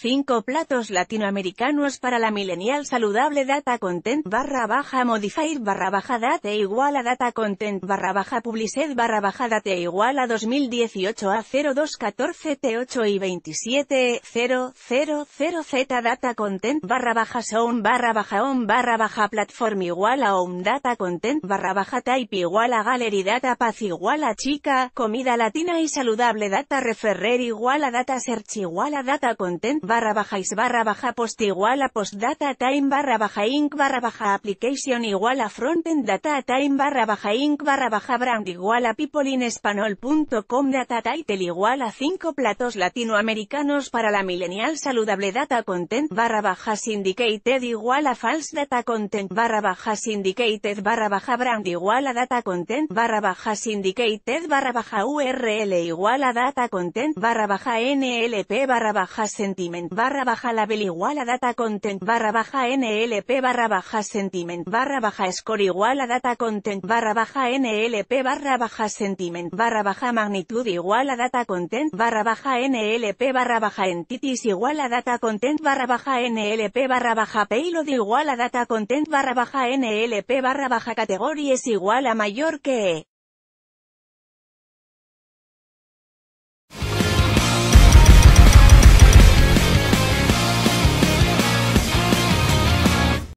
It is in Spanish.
5 platos latinoamericanos para la millennial saludable data content barra baja modify barra baja date igual a data content barra baja publicidad barra baja date igual a 2018 a 0214 T8 y 27 000 Z data content barra baja sound barra baja on barra baja platform igual a home data content barra baja type igual a gallery data paz igual a chica comida latina y saludable data referrer igual a data search igual a data content barra baja is barra baja post igual a post data time barra baja inc barra baja application igual a frontend data time barra baja inc barra baja brand igual a peopleinespanol.com data title igual a 5 platos latinoamericanos para la millennial saludable data content barra baja syndicated igual a false data content barra baja syndicated barra baja brand igual a data content barra baja syndicated barra baja url igual a data content barra baja nlp barra baja sentiment barra baja label igual a data content barra baja NLP barra baja sentiment barra baja score igual a data content barra baja NLP barra baja sentiment barra baja magnitud igual a data content barra baja NLP barra baja entities igual a data content barra baja NLP barra baja payload igual a data content barra baja NLP barra baja categories igual a mayor que